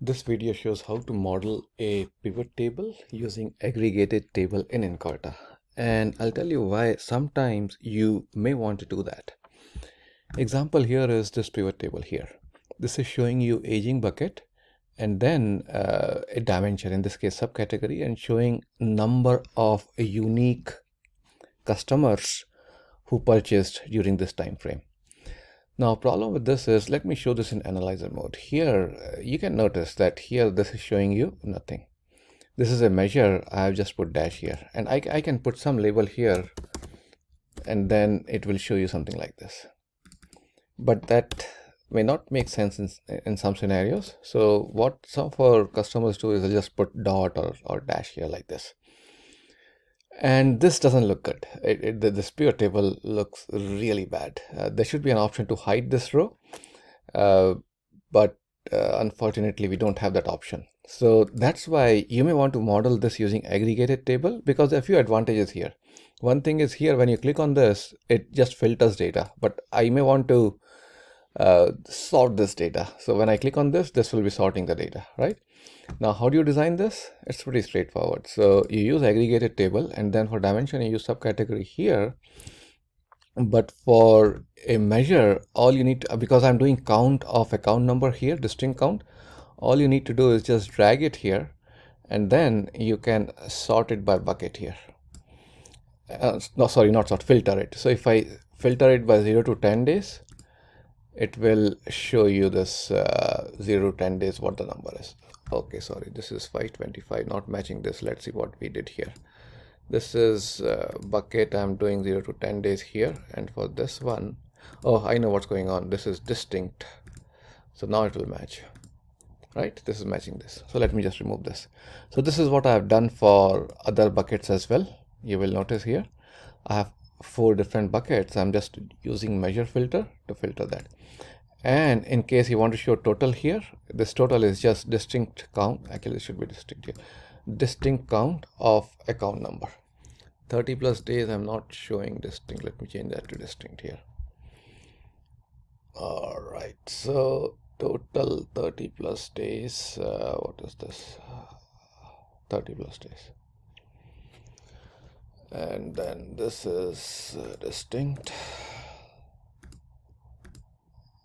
This video shows how to model a pivot table using aggregated table in Encarta. And I'll tell you why sometimes you may want to do that. Example here is this pivot table here. This is showing you aging bucket and then uh, a dimension, in this case subcategory, and showing number of unique customers who purchased during this time frame. Now problem with this is, let me show this in analyzer mode. Here you can notice that here this is showing you nothing. This is a measure, I've just put dash here and I, I can put some label here and then it will show you something like this. But that may not make sense in, in some scenarios. So what some of our customers do is they just put dot or, or dash here like this and this doesn't look good. It, it, the, this pure table looks really bad. Uh, there should be an option to hide this row, uh, but uh, unfortunately we don't have that option. So that's why you may want to model this using aggregated table because there are a few advantages here. One thing is here when you click on this, it just filters data, but I may want to uh, sort this data. So when I click on this, this will be sorting the data, right? Now, how do you design this? It's pretty straightforward. So you use aggregated table and then for dimension, you use subcategory here. But for a measure, all you need, to, because I'm doing count of account number here, distinct count, all you need to do is just drag it here and then you can sort it by bucket here. Uh, no, sorry, not sort, filter it. So if I filter it by 0 to 10 days, it will show you this uh, 0 10 days what the number is okay sorry this is 525 not matching this let's see what we did here this is uh, bucket i'm doing 0 to 10 days here and for this one oh i know what's going on this is distinct so now it will match right this is matching this so let me just remove this so this is what i have done for other buckets as well you will notice here i have four different buckets i'm just using measure filter to filter that and in case you want to show total here this total is just distinct count actually it should be distinct here distinct count of account number 30 plus days i'm not showing distinct let me change that to distinct here all right so total 30 plus days uh, what is this 30 plus days and then this is uh, distinct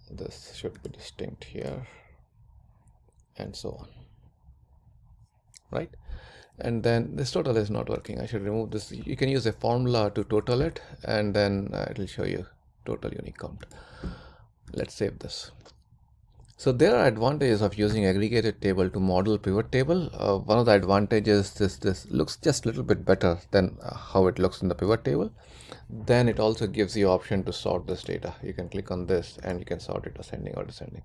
this should be distinct here and so on right and then this total is not working i should remove this you can use a formula to total it and then uh, it will show you total unique count let's save this so there are advantages of using aggregated table to model pivot table. Uh, one of the advantages is this looks just a little bit better than uh, how it looks in the pivot table. Then it also gives you option to sort this data. You can click on this and you can sort it ascending or descending.